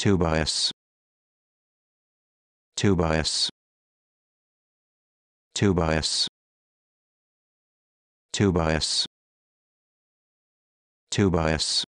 Tobias Tobias Tobias Tobias Tobias